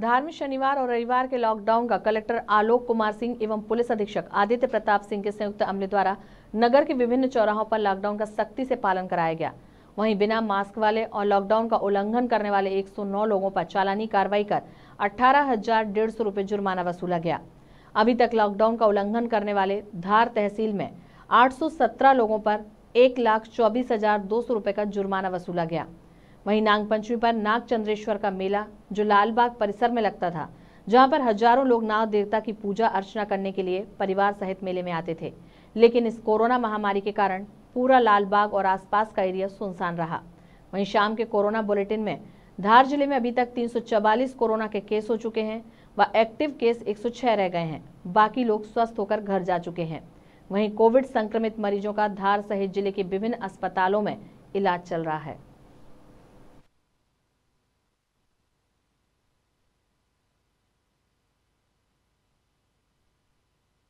धार्मिक शनिवार और रविवार के लॉकडाउन का कलेक्टर आलोक कुमार सिंह एवं पुलिस अधीक्षक आदित्य प्रताप सिंह के संयुक्त अमले द्वारा नगर के विभिन्न चौराहों पर लॉकडाउन का सख्ती से पालन कराया गया वहीं बिना मास्क वाले और लॉकडाउन का उल्लंघन करने वाले 109 लोगों पर चालानी कार्रवाई कर अठारह हजार डेढ़ सौ रुपये जुर्माना वसूला गया अभी तक लॉकडाउन का उल्लंघन करने वाले धार तहसील में 817 लोगों पर एक लाख चौबीस हजार का जुर्माना वसूला गया वहीं नाग पंचमी पर नाग चंद्रेश्वर का मेला जो लालबाग परिसर में लगता था जहां पर हजारों लोग नाग देवता की पूजा अर्चना करने के लिए परिवार सहित मेले में आते थे लेकिन इस कोरोना महामारी के कारण पूरा लालबाग और आसपास का एरिया सुनसान रहा वहीं शाम के कोरोना बुलेटिन में धार जिले में अभी तक तीन कोरोना के केस हो चुके हैं व एक्टिव केस एक रह गए हैं बाकी लोग स्वस्थ होकर घर जा चुके हैं वहीं कोविड संक्रमित मरीजों का धार सहित जिले के विभिन्न अस्पतालों में इलाज चल रहा है